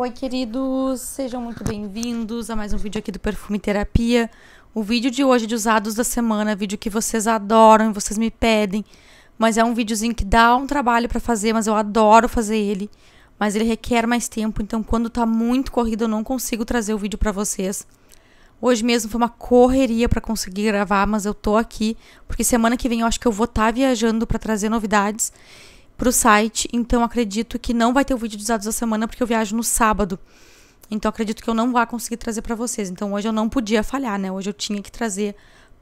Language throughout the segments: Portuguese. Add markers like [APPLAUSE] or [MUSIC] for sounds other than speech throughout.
Oi, queridos, sejam muito bem-vindos a mais um vídeo aqui do Perfume Terapia. O vídeo de hoje de usados da semana, vídeo que vocês adoram e vocês me pedem, mas é um videozinho que dá um trabalho para fazer, mas eu adoro fazer ele, mas ele requer mais tempo, então quando tá muito corrido eu não consigo trazer o vídeo para vocês. Hoje mesmo foi uma correria para conseguir gravar, mas eu tô aqui porque semana que vem eu acho que eu vou estar tá viajando para trazer novidades para o site, então acredito que não vai ter o vídeo dos dados da semana porque eu viajo no sábado. Então acredito que eu não vá conseguir trazer para vocês. Então hoje eu não podia falhar, né? Hoje eu tinha que trazer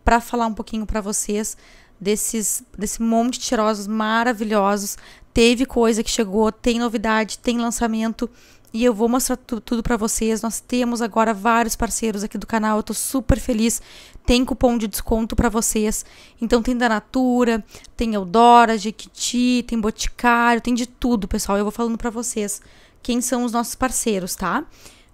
para falar um pouquinho para vocês desses desse monte de cheirosos maravilhosos. Teve coisa que chegou, tem novidade, tem lançamento e eu vou mostrar tu, tudo para vocês. Nós temos agora vários parceiros aqui do canal, eu tô super feliz. Tem cupom de desconto para vocês. Então tem da Natura, tem Eldora, Jequiti, tem Boticário, tem de tudo, pessoal. Eu vou falando para vocês quem são os nossos parceiros, tá?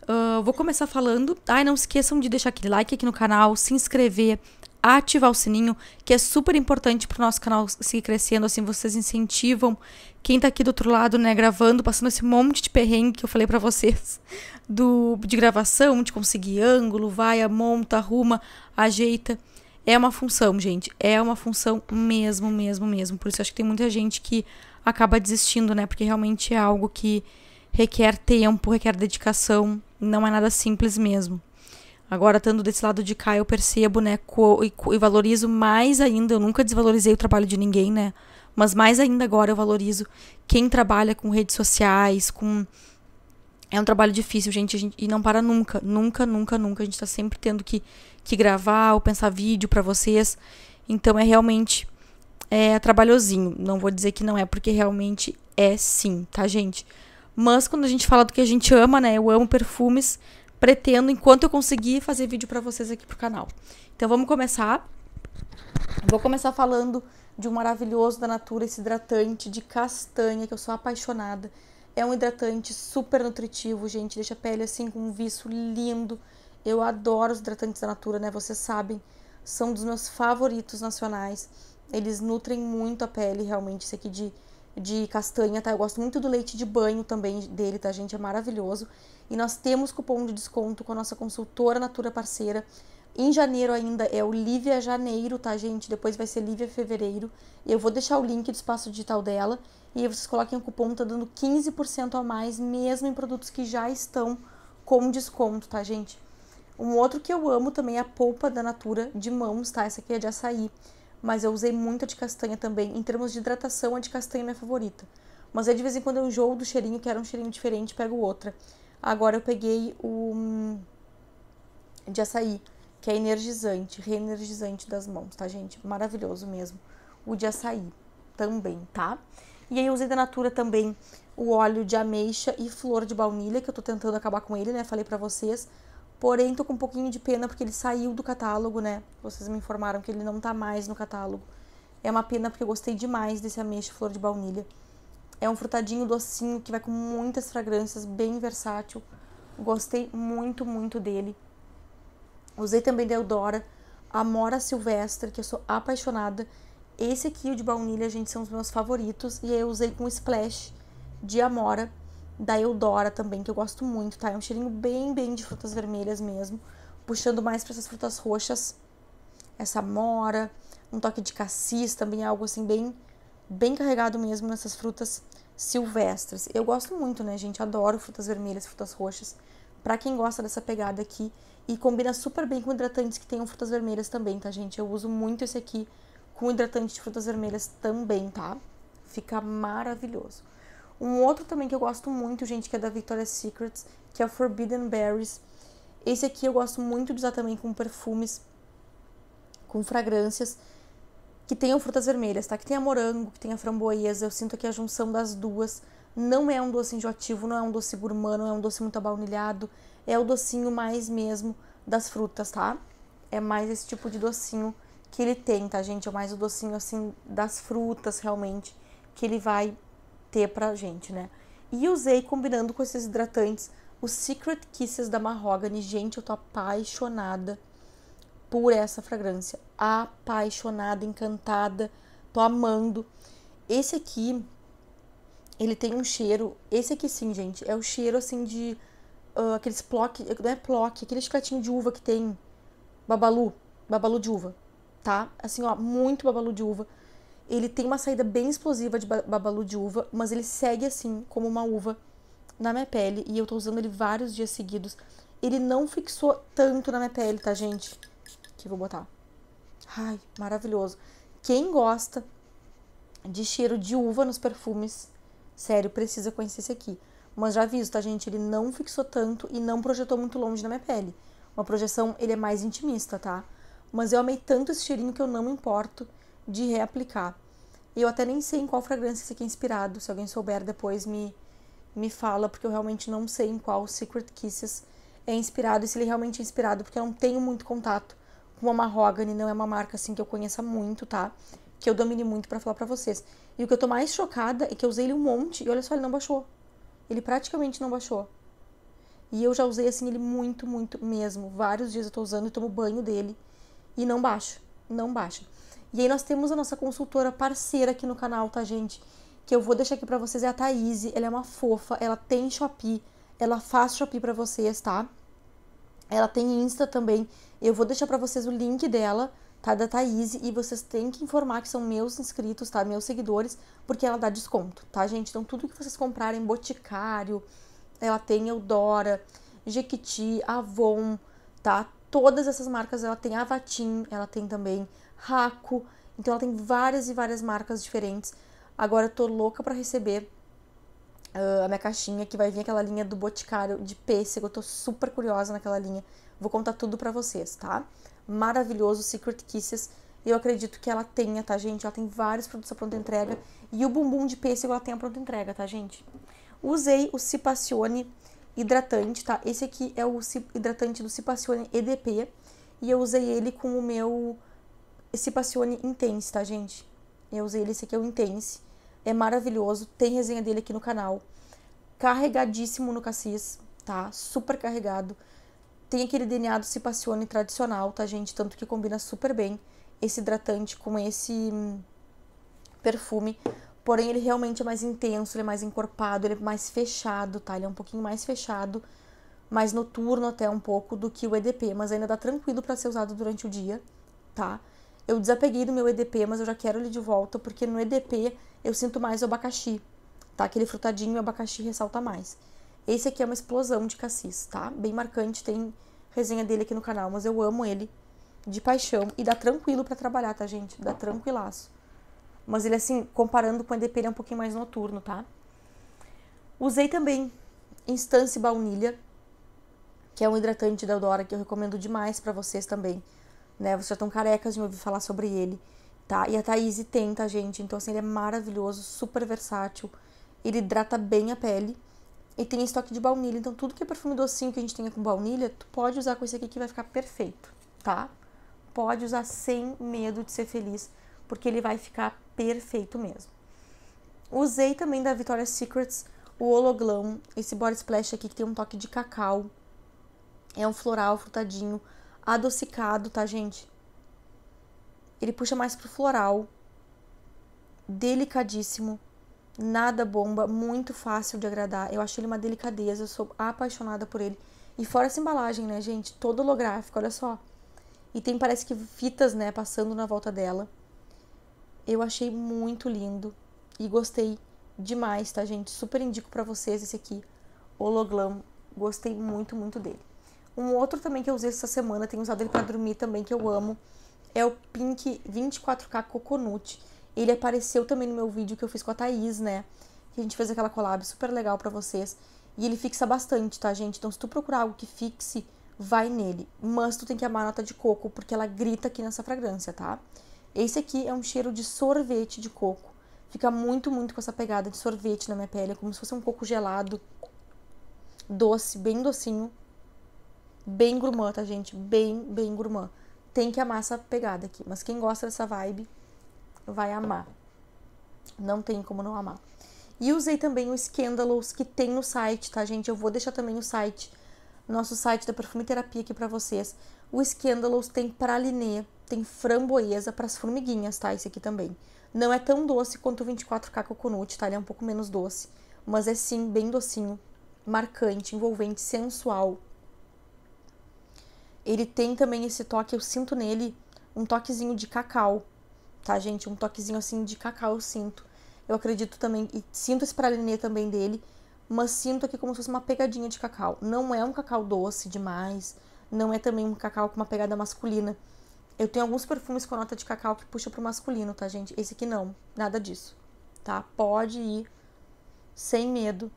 Uh, vou começar falando. Ai, não esqueçam de deixar aquele like aqui no canal, se inscrever, ativar o sininho, que é super importante pro nosso canal seguir crescendo, assim vocês incentivam quem tá aqui do outro lado, né, gravando, passando esse monte de perrengue que eu falei para vocês [LAUGHS] do de gravação, de conseguir ângulo, vai, monta, arruma, ajeita. É uma função, gente, é uma função mesmo, mesmo, mesmo. Por isso acho que tem muita gente que acaba desistindo, né? Porque realmente é algo que requer tempo, requer dedicação, não é nada simples mesmo. Agora, estando desse lado de cá, eu percebo, né, e, valorizo mais ainda. Eu nunca desvalorizei o trabalho de ninguém, né? Mas mais ainda agora eu valorizo quem trabalha com redes sociais, com é um trabalho difícil, gente, gente, e não para nunca, nunca, nunca, nunca. A gente está sempre tendo que, que gravar ou pensar vídeo para vocês. Então é realmente é trabalhosinho. Não vou dizer que não é, porque realmente é sim, tá, gente? Mas quando a gente fala do que a gente ama, né? Eu amo perfumes, pretendo, enquanto eu conseguir, fazer vídeo para vocês aqui pro canal. Então vamos começar. Vou começar falando de um maravilhoso da Natura, esse hidratante de castanha, que eu sou apaixonada. É um hidratante super nutritivo, gente, deixa a pele assim com um viço lindo. Eu adoro os hidratantes da Natura, né? Vocês sabem, são dos meus favoritos nacionais. Eles nutrem muito a pele, realmente, esse aqui de de castanha, tá? Eu gosto muito do leite de banho também dele, tá, gente? É maravilhoso. E nós temos cupom de desconto com a nossa consultora Natura Parceira. Em janeiro ainda é o Lívia Janeiro, tá, gente? Depois vai ser Lívia Fevereiro. Eu vou deixar o link do espaço digital dela. E aí vocês coloquem o cupom, tá dando 15% a mais, mesmo em produtos que já estão com desconto, tá, gente? Um outro que eu amo também é a polpa da Natura de mãos, tá? Essa aqui é de açaí mas eu usei muito a de castanha também. Em termos de hidratação, a de castanha é minha favorita. Mas aí de vez em quando eu enjoo do cheirinho, que era um cheirinho diferente, pego outra. Agora eu peguei o hum, de açaí, que é energizante, reenergizante das mãos, tá, gente? Maravilhoso mesmo. O de açaí também, tá? E aí eu usei da Natura também o óleo de ameixa e flor de baunilha, que eu tô tentando acabar com ele, né? Falei para vocês Porém, tô com um pouquinho de pena porque ele saiu do catálogo, né? Vocês me informaram que ele não tá mais no catálogo. É uma pena porque eu gostei demais desse ameixa flor de baunilha. É um frutadinho docinho que vai com muitas fragrâncias, bem versátil. Gostei muito, muito dele. Usei também da Eudora, Amora Silvestre, que eu sou apaixonada. Esse aqui, o de baunilha, gente, são os meus favoritos. E eu usei com splash de Amora da Eudora também, que eu gosto muito, tá? É um cheirinho bem, bem de frutas vermelhas mesmo, puxando mais para essas frutas roxas. Essa mora, um toque de cassis também, é algo assim bem bem carregado mesmo nessas frutas silvestres. Eu gosto muito, né, gente? Adoro frutas vermelhas, frutas roxas. Pra quem gosta dessa pegada aqui. E combina super bem com hidratantes que tenham frutas vermelhas também, tá, gente? Eu uso muito esse aqui com hidratante de frutas vermelhas também, tá? Fica maravilhoso. Um outro também que eu gosto muito, gente, que é da Victoria's Secret, que é o Forbidden Berries. Esse aqui eu gosto muito de usar também com perfumes, com fragrâncias que tenham frutas vermelhas, tá? Que tenha morango, que tenha framboesa. Eu sinto que a junção das duas não é um doce enjoativo, não é um doce gourmand, não é um doce muito abaunilhado. É o docinho mais mesmo das frutas, tá? É mais esse tipo de docinho que ele tem, tá, gente? É mais o docinho, assim, das frutas, realmente, que ele vai ter pra gente, né? E usei combinando com esses hidratantes o Secret Kisses da Mahogany. Gente, eu tô apaixonada por essa fragrância. Apaixonada, encantada, tô amando. Esse aqui, ele tem um cheiro. Esse aqui sim, gente, é o cheiro assim de. Uh, aqueles plock. Não é plock, aquele chicletinho de uva que tem. Babalu. Babalu de uva. Tá? Assim, ó, muito babalu de uva. Ele tem uma saída bem explosiva de babalu de uva, mas ele segue assim, como uma uva na minha pele. E eu tô usando ele vários dias seguidos. Ele não fixou tanto na minha pele, tá, gente? Aqui, vou botar. Ai, maravilhoso. Quem gosta de cheiro de uva nos perfumes, sério, precisa conhecer esse aqui. Mas já aviso, tá, gente? Ele não fixou tanto e não projetou muito longe na minha pele. Uma projeção, ele é mais intimista, tá? Mas eu amei tanto esse cheirinho que eu não me importo de reaplicar. E eu até nem sei em qual fragrância esse aqui é inspirado. Se alguém souber, depois me, me fala, porque eu realmente não sei em qual Secret Kisses é inspirado e se ele realmente é inspirado, porque eu não tenho muito contato com a Mahogany, não é uma marca assim que eu conheça muito, tá? Que eu domine muito para falar para vocês. E o que eu tô mais chocada é que eu usei ele um monte e olha só, ele não baixou. Ele praticamente não baixou. E eu já usei assim ele muito, muito mesmo. Vários dias eu tô usando e tomo banho dele e não baixa, não baixa. E aí nós temos a nossa consultora parceira aqui no canal, tá, gente? Que eu vou deixar aqui para vocês é a Thaís, ela é uma fofa, ela tem Shopee, ela faz Shopee para vocês, tá? Ela tem Insta também. Eu vou deixar para vocês o link dela, tá? Da Thaís. E vocês têm que informar que são meus inscritos, tá? Meus seguidores, porque ela dá desconto, tá, gente? Então, tudo que vocês comprarem, Boticário, ela tem Eudora, Jequiti, Avon, tá? todas essas marcas, ela tem Avatim, ela tem também Raco, então ela tem várias e várias marcas diferentes. Agora eu tô louca para receber uh, a minha caixinha que vai vir aquela linha do Boticário de pêssego, eu tô super curiosa naquela linha. Vou contar tudo para vocês, tá? Maravilhoso Secret Kisses. Eu acredito que ela tenha, tá, gente? Ela tem vários produtos à pronta entrega. E o bumbum de pêssego ela tem a pronta entrega, tá, gente? Usei o Cipacione hidratante, tá? Esse aqui é o hidratante do Cipassione EDP e eu usei ele com o meu Cipassione Intense, tá, gente? Eu usei ele, esse aqui é o Intense. É maravilhoso, tem resenha dele aqui no canal. Carregadíssimo no cassis, tá? Super carregado. Tem aquele DNA do Cipassione tradicional, tá, gente? Tanto que combina super bem esse hidratante com esse hum, perfume. Porém, ele realmente é mais intenso, ele é mais encorpado, ele é mais fechado, tá? Ele é um pouquinho mais fechado, mais noturno até um pouco do que o EDP, mas ainda dá tranquilo para ser usado durante o dia, tá? Eu desapeguei do meu EDP, mas eu já quero ele de volta, porque no EDP eu sinto mais o abacaxi, tá? Aquele frutadinho, o abacaxi ressalta mais. Esse aqui é uma explosão de cassis, tá? Bem marcante, tem resenha dele aqui no canal, mas eu amo ele de paixão e dá tranquilo para trabalhar, tá, gente? Dá tranquilaço. Mas ele, assim, comparando com o EDP, ele é um pouquinho mais noturno, tá? Usei também Instance Baunilha, que é um hidratante da Eudora que eu recomendo demais para vocês também, né? Vocês já estão carecas de ouvir falar sobre ele, tá? E a Thaís tem, tá, gente? Então, assim, ele é maravilhoso, super versátil, ele hidrata bem a pele e tem estoque de baunilha. Então, tudo que é perfume docinho que a gente tenha com baunilha, tu pode usar com esse aqui que vai ficar perfeito, tá? Pode usar sem medo de ser feliz, porque ele vai ficar perfeito mesmo. Usei também da Victoria's Secrets o hologlão, esse body splash aqui que tem um toque de cacau. É um floral frutadinho, adocicado, tá, gente? Ele puxa mais pro floral. Delicadíssimo. Nada bomba, muito fácil de agradar. Eu acho ele uma delicadeza, eu sou apaixonada por ele. E fora essa embalagem, né, gente? Todo holográfico, olha só. E tem, parece que fitas, né, passando na volta dela. Eu achei muito lindo e gostei demais, tá, gente? Super indico para vocês esse aqui, Hologlam. Gostei muito, muito dele. Um outro também que eu usei essa semana, tenho usado ele para dormir também, que eu amo, é o Pink 24K Coconut. Ele apareceu também no meu vídeo que eu fiz com a Thaís, né? Que a gente fez aquela collab super legal para vocês. E ele fixa bastante, tá, gente? Então, se tu procurar algo que fixe, vai nele. Mas tu tem que amar a nota de coco, porque ela grita aqui nessa fragrância, tá? Esse aqui é um cheiro de sorvete de coco. Fica muito, muito com essa pegada de sorvete na minha pele, é como se fosse um coco gelado, doce, bem docinho, bem gourmand, tá, gente? Bem, bem gourmand. Tem que amar essa pegada aqui, mas quem gosta dessa vibe vai amar. Não tem como não amar. E usei também o Scandalous que tem no site, tá, gente? Eu vou deixar também o site, nosso site da Perfume Terapia aqui para vocês. O Scandalous tem pralinê, tem framboesa para as formiguinhas, tá? Esse aqui também. Não é tão doce quanto o 24K Coconut, tá? Ele é um pouco menos doce. Mas é sim, bem docinho, marcante, envolvente, sensual. Ele tem também esse toque, eu sinto nele um toquezinho de cacau, tá, gente? Um toquezinho assim de cacau eu sinto. Eu acredito também, e sinto esse pralinê também dele, mas sinto aqui como se fosse uma pegadinha de cacau. Não é um cacau doce demais, não é também um cacau com uma pegada masculina. Eu tenho alguns perfumes com nota de cacau que puxa pro masculino, tá, gente? Esse aqui não, nada disso, tá? Pode ir sem medo.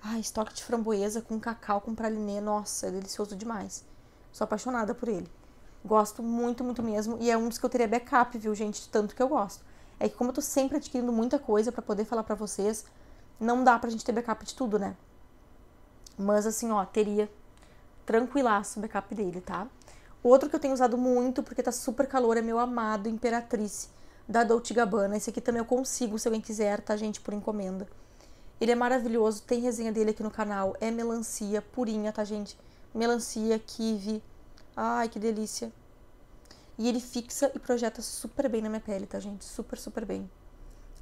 Ah, estoque de framboesa com cacau, com pralinê, nossa, é delicioso demais. Sou apaixonada por ele. Gosto muito, muito mesmo. E é um dos que eu teria backup, viu, gente? Tanto que eu gosto. É que como eu tô sempre adquirindo muita coisa para poder falar para vocês, não dá pra gente ter backup de tudo, né? Mas assim, ó, teria tranquilaço o backup dele, tá? O outro que eu tenho usado muito, porque tá super calor, é meu amado Imperatriz, da Dolce Gabbana. Esse aqui também eu consigo, se alguém quiser, tá, gente, por encomenda. Ele é maravilhoso, tem resenha dele aqui no canal. É melancia purinha, tá, gente? Melancia, kiwi. Ai, que delícia. E ele fixa e projeta super bem na minha pele, tá, gente? Super, super bem.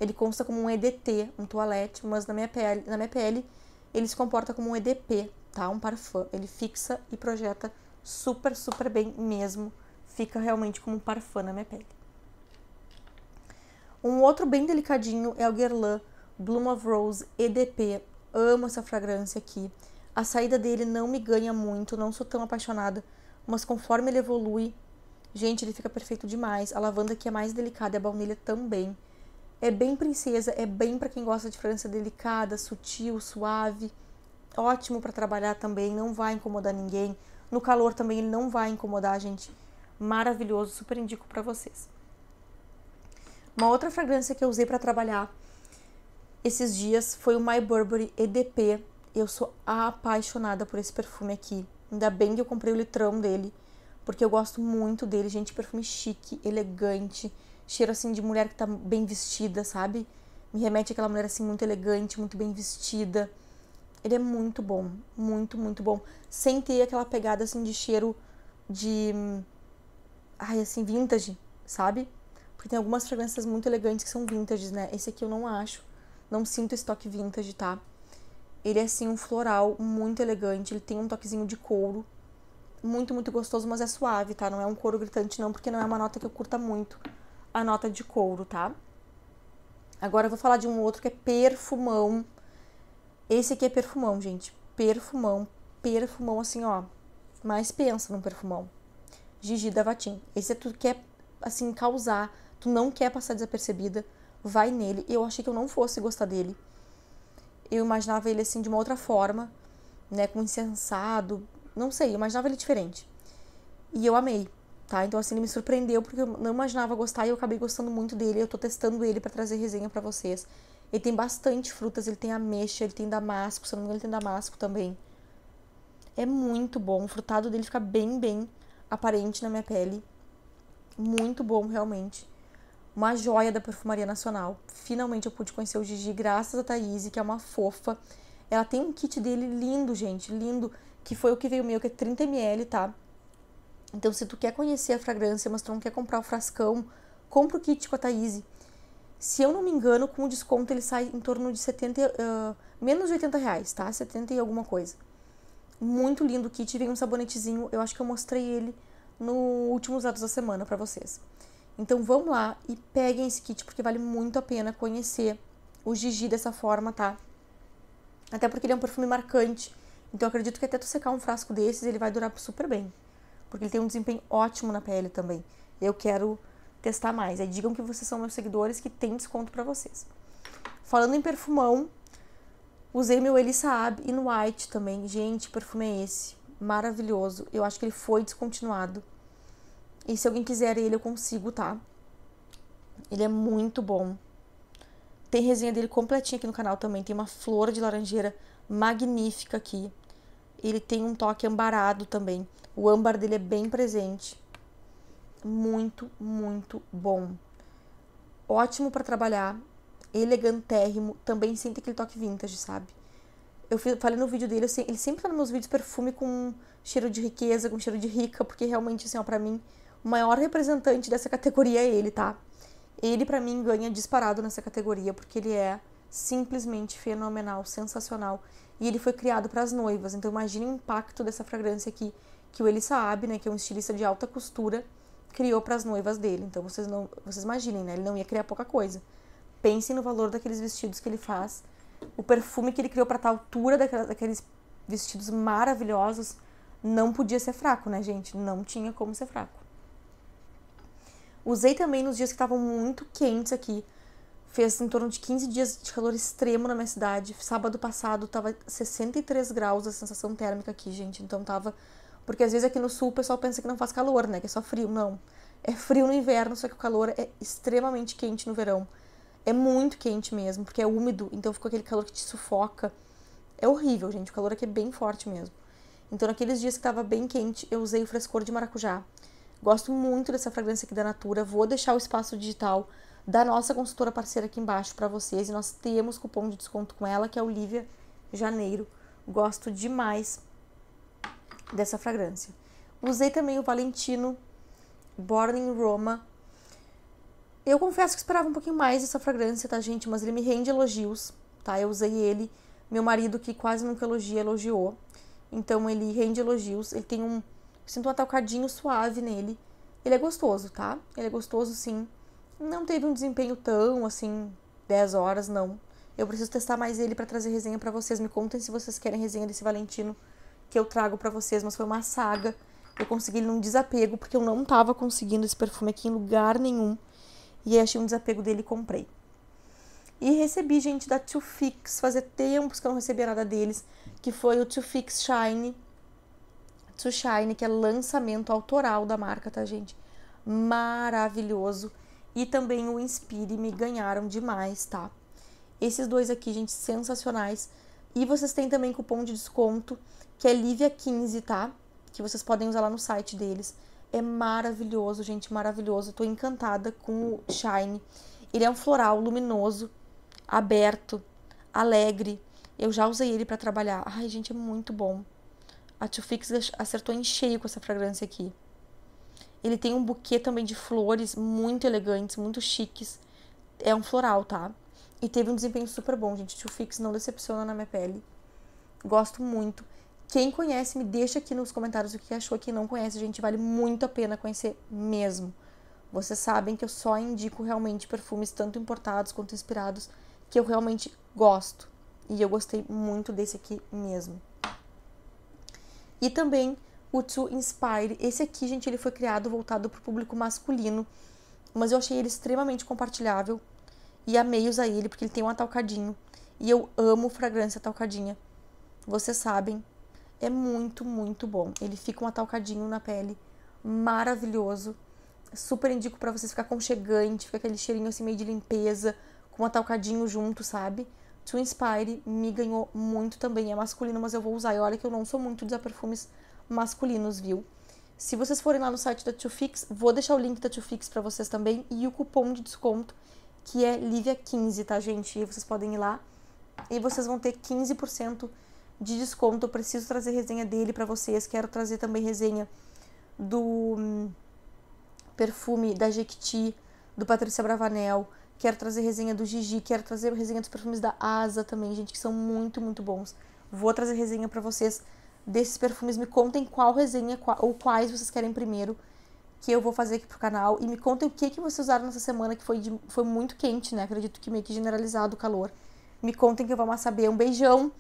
Ele consta como um EDT, um toalete, mas na minha pele, na minha pele ele se comporta como um EDP, tá? Um parfum. Ele fixa e projeta super, super bem mesmo. Fica realmente como um parfum na minha pele. Um outro bem delicadinho é o Guerlain Bloom of Rose EDP. Amo essa fragrância aqui. A saída dele não me ganha muito, não sou tão apaixonada, mas conforme ele evolui, gente, ele fica perfeito demais. A lavanda aqui é mais delicada, a baunilha também. É bem princesa, é bem para quem gosta de fragrância delicada, sutil, suave. Ótimo para trabalhar também, não vai incomodar ninguém. No calor também ele não vai incomodar a gente. Maravilhoso, super indico para vocês. Uma outra fragrância que eu usei para trabalhar esses dias foi o My Burberry EDP. Eu sou apaixonada por esse perfume aqui. Ainda bem que eu comprei o litrão dele, porque eu gosto muito dele, gente. Perfume chique, elegante, cheiro assim de mulher que tá bem vestida, sabe? Me remete àquela mulher assim muito elegante, muito bem vestida. Ele é muito bom, muito, muito bom. Sem ter aquela pegada assim de cheiro de. Ai, assim, vintage, sabe? Porque tem algumas fragrâncias muito elegantes que são vintage, né? Esse aqui eu não acho. Não sinto esse toque vintage, tá? Ele é assim um floral muito elegante. Ele tem um toquezinho de couro. Muito, muito gostoso, mas é suave, tá? Não é um couro gritante, não, porque não é uma nota que eu curta muito. A nota de couro, tá? Agora eu vou falar de um outro que é perfumão esse aqui é perfumão, gente. Perfumão, perfumão assim, ó. Mas pensa num perfumão. Gigi Davatin. Esse é tu quer, assim, causar. Tu não quer passar desapercebida. Vai nele. Eu achei que eu não fosse gostar dele. Eu imaginava ele, assim, de uma outra forma. Né? Com incensado. Não sei, eu imaginava ele diferente. E eu amei tá? Então, assim, ele me surpreendeu porque eu não imaginava gostar e eu acabei gostando muito dele. Eu tô testando ele para trazer resenha para vocês. Ele tem bastante frutas, ele tem ameixa, ele tem damasco, se não me engano, ele tem damasco também. É muito bom, o frutado dele fica bem, bem aparente na minha pele. Muito bom, realmente. Uma joia da Perfumaria Nacional. Finalmente eu pude conhecer o Gigi, graças a Thaís, que é uma fofa. Ela tem um kit dele lindo, gente, lindo, que foi o que veio meu, que é 30ml, tá? Então, se tu quer conhecer a fragrância, mas tu não quer comprar o frascão, compra o kit com a Thaís. Se eu não me engano, com o desconto ele sai em torno de 70, uh, eh, menos de 80 reais, tá? 70 e alguma coisa. Muito lindo o kit, vem um sabonetezinho, eu acho que eu mostrei ele no últimos dados da semana para vocês. Então vamos lá e peguem esse kit, porque vale muito a pena conhecer o Gigi dessa forma, tá? Até porque ele é um perfume marcante, então acredito que até tu secar um frasco desses, ele vai durar super bem porque ele tem um desempenho ótimo na pele também. Eu quero testar mais. Aí digam que vocês são meus seguidores que tem desconto para vocês. Falando em perfumão, usei meu Elisa e in White também. Gente, perfume é esse? Maravilhoso. Eu acho que ele foi descontinuado. E se alguém quiser ele, eu consigo, tá? Ele é muito bom. Tem resenha dele completinha aqui no canal também. Tem uma flor de laranjeira magnífica aqui ele tem um toque ambarado também. O âmbar dele é bem presente. Muito, muito bom. Ótimo para trabalhar, elegantérrimo, também sente aquele toque vintage, sabe? Eu falei no vídeo dele, assim, ele sempre tá nos meus vídeos perfume com cheiro de riqueza, com cheiro de rica, porque realmente, assim, ó, pra mim, o maior representante dessa categoria é ele, tá? Ele, para mim, ganha disparado nessa categoria, porque ele é simplesmente fenomenal, sensacional. E ele foi criado para as noivas. Então imagine o impacto dessa fragrância aqui que o Eli Saab, né, que é um estilista de alta costura, criou para as noivas dele. Então vocês não, vocês imaginem, né? Ele não ia criar pouca coisa. Pensem no valor daqueles vestidos que ele faz, o perfume que ele criou para tal altura daquela, daqueles vestidos maravilhosos, não podia ser fraco, né, gente? Não tinha como ser fraco. Usei também nos dias que estavam muito quentes aqui fez em torno de 15 dias de calor extremo na minha cidade. Sábado passado tava 63 graus a sensação térmica aqui, gente. Então tava. Porque às vezes aqui no sul o pessoal pensa que não faz calor, né? Que é só frio. Não. É frio no inverno, só que o calor é extremamente quente no verão. É muito quente mesmo, porque é úmido, então ficou aquele calor que te sufoca. É horrível, gente. O calor aqui é bem forte mesmo. Então, naqueles dias que tava bem quente, eu usei o frescor de maracujá. Gosto muito dessa fragrância aqui da Natura. Vou deixar o espaço digital da nossa consultora parceira aqui embaixo para vocês. E nós temos cupom de desconto com ela, que é Olivia Janeiro. Gosto demais dessa fragrância. Usei também o Valentino Born in Roma. Eu confesso que esperava um pouquinho mais dessa fragrância, tá, gente? Mas ele me rende elogios, tá? Eu usei ele. Meu marido, que quase nunca elogia, elogiou. Então ele rende elogios. Ele tem um. Sinto um talcadinho suave nele. Ele é gostoso, tá? Ele é gostoso, sim não teve um desempenho tão assim, 10 horas, não. Eu preciso testar mais ele para trazer resenha para vocês. Me contem se vocês querem resenha desse Valentino que eu trago para vocês, mas foi uma saga. Eu consegui ele num desapego, porque eu não tava conseguindo esse perfume aqui em lugar nenhum. E aí achei um desapego dele e comprei. E recebi, gente, da Too Fix. Fazia tempos que eu não recebia nada deles. Que foi o Too Fix Shine. To Shine, que é lançamento autoral da marca, tá, gente? Maravilhoso e também o Inspire me ganharam demais, tá? Esses dois aqui, gente, sensacionais. E vocês têm também cupom de desconto, que é livia 15 tá? Que vocês podem usar lá no site deles. É maravilhoso, gente, maravilhoso. Eu tô encantada com o Shine. Ele é um floral luminoso, aberto, alegre. Eu já usei ele para trabalhar. Ai, gente, é muito bom. A Too Fix acertou em cheio com essa fragrância aqui. Ele tem um buquê também de flores muito elegantes, muito chiques. É um floral, tá? E teve um desempenho super bom, gente. Tio Fix não decepciona na minha pele. Gosto muito. Quem conhece, me deixa aqui nos comentários o que achou. Quem não conhece, gente, vale muito a pena conhecer mesmo. Vocês sabem que eu só indico realmente perfumes tanto importados quanto inspirados que eu realmente gosto. E eu gostei muito desse aqui mesmo. E também o To Inspire. Esse aqui, gente, ele foi criado voltado para o público masculino, mas eu achei ele extremamente compartilhável e amei usar ele porque ele tem um atalcadinho e eu amo fragrância atalcadinha. Vocês sabem, é muito, muito bom. Ele fica um atalcadinho na pele, maravilhoso. Super indico para vocês ficar conchegante, fica aquele cheirinho assim meio de limpeza, com um atalcadinho junto, sabe? To Inspire me ganhou muito também. É masculino, mas eu vou usar. E olha que eu não sou muito dos perfumes masculinos, viu? Se vocês forem lá no site da Tufix, vou deixar o link da Tufix para vocês também e o cupom de desconto que é Livia 15 tá, gente? E vocês podem ir lá e vocês vão ter 15% de desconto. Eu preciso trazer resenha dele para vocês. Quero trazer também resenha do hum, perfume da Jequiti, do Patrícia Bravanel. Quero trazer resenha do Gigi, quero trazer resenha dos perfumes da Asa também, gente, que são muito, muito bons. Vou trazer resenha para vocês desses perfumes, me contem qual resenha ou quais vocês querem primeiro que eu vou fazer aqui pro canal e me contem o que que vocês usaram nessa semana que foi, de, foi muito quente, né? Acredito que meio que generalizado o calor. Me contem que eu vou amar saber. Um beijão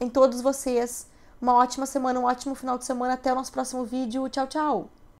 em todos vocês. Uma ótima semana, um ótimo final de semana. Até o nosso próximo vídeo. Tchau, tchau!